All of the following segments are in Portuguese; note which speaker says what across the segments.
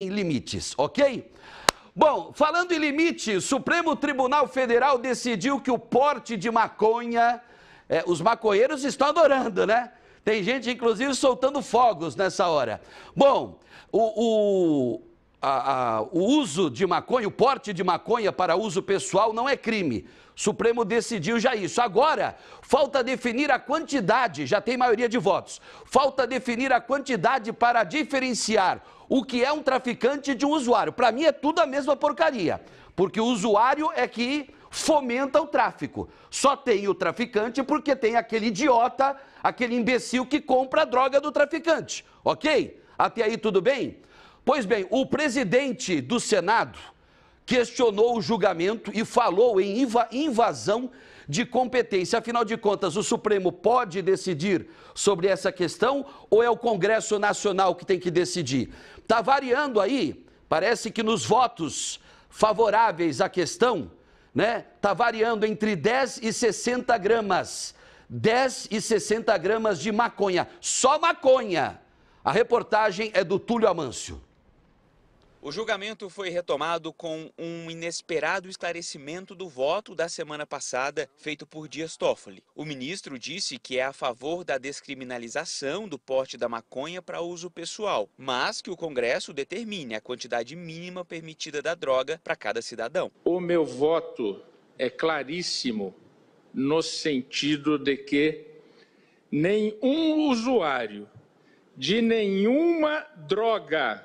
Speaker 1: Em limites, ok? Bom, falando em limite, o Supremo Tribunal Federal decidiu que o porte de maconha, é, os maconheiros estão adorando, né? Tem gente, inclusive, soltando fogos nessa hora. Bom, o, o, a, a, o uso de maconha, o porte de maconha para uso pessoal não é crime. O Supremo decidiu já isso. Agora, falta definir a quantidade, já tem maioria de votos. Falta definir a quantidade para diferenciar o que é um traficante de um usuário. Para mim é tudo a mesma porcaria, porque o usuário é que fomenta o tráfico. Só tem o traficante porque tem aquele idiota, aquele imbecil que compra a droga do traficante. OK? Até aí tudo bem? Pois bem, o presidente do Senado questionou o julgamento e falou em invasão de competência. Afinal de contas, o Supremo pode decidir sobre essa questão ou é o Congresso Nacional que tem que decidir? Está variando aí, parece que nos votos favoráveis à questão, né? Está variando entre 10 e 60 gramas. 10 e 60 gramas de maconha, só maconha. A reportagem é do Túlio Amâncio.
Speaker 2: O julgamento foi retomado com um inesperado esclarecimento do voto da semana passada feito por Dias Toffoli. O ministro disse que é a favor da descriminalização do porte da maconha para uso pessoal, mas que o Congresso determine a quantidade mínima permitida da droga para cada cidadão. O meu voto é claríssimo no sentido de que nenhum usuário de nenhuma droga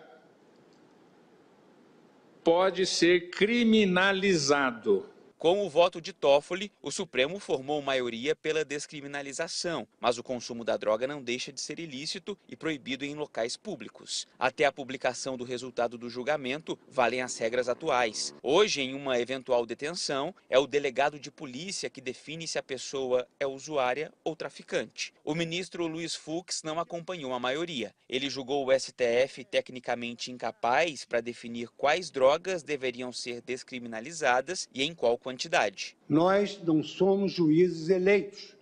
Speaker 2: pode ser criminalizado com o voto de Toffoli, o Supremo formou maioria pela descriminalização, mas o consumo da droga não deixa de ser ilícito e proibido em locais públicos. Até a publicação do resultado do julgamento, valem as regras atuais. Hoje, em uma eventual detenção, é o delegado de polícia que define se a pessoa é usuária ou traficante. O ministro Luiz Fux não acompanhou a maioria. Ele julgou o STF tecnicamente incapaz para definir quais drogas deveriam ser descriminalizadas e em qual quantidade quantidade. Nós não somos juízes eleitos.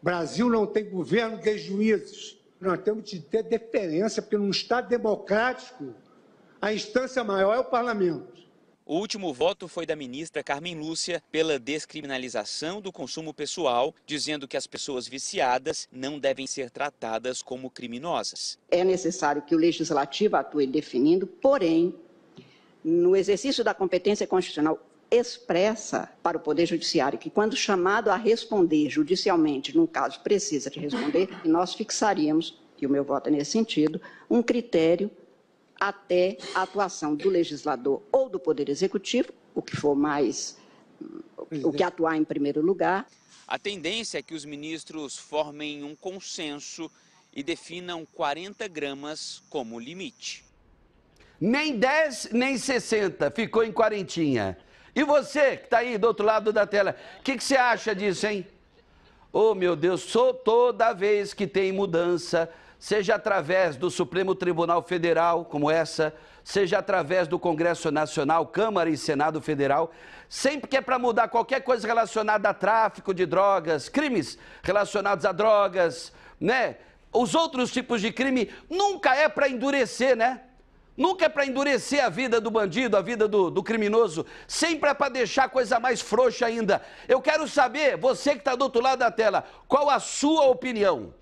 Speaker 2: Brasil não tem governo de juízes. Nós temos de ter deferência, porque num Estado democrático, a instância maior é o parlamento. O último voto foi da ministra Carmen Lúcia pela descriminalização do consumo pessoal, dizendo que as pessoas viciadas não devem ser tratadas como criminosas.
Speaker 3: É necessário que o legislativo atue definindo, porém, no exercício da competência constitucional expressa para o Poder Judiciário que, quando chamado a responder judicialmente, num caso precisa de responder, nós fixaríamos, e o meu voto é nesse sentido, um critério até a atuação do legislador ou do Poder Executivo, o que for mais, o que atuar em primeiro lugar.
Speaker 2: A tendência é que os ministros formem um consenso e definam 40 gramas como limite.
Speaker 3: Nem
Speaker 1: 10, nem 60, ficou em quarentinha. E você que está aí do outro lado da tela, o que, que você acha disso, hein? Oh, meu Deus, sou toda vez que tem mudança, seja através do Supremo Tribunal Federal, como essa, seja através do Congresso Nacional, Câmara e Senado Federal, sempre que é para mudar qualquer coisa relacionada a tráfico de drogas, crimes relacionados a drogas, né? Os outros tipos de crime nunca é para endurecer, né? Nunca é para endurecer a vida do bandido, a vida do, do criminoso. Sempre é para deixar a coisa mais frouxa ainda. Eu quero saber, você que está do outro lado da tela, qual a sua opinião?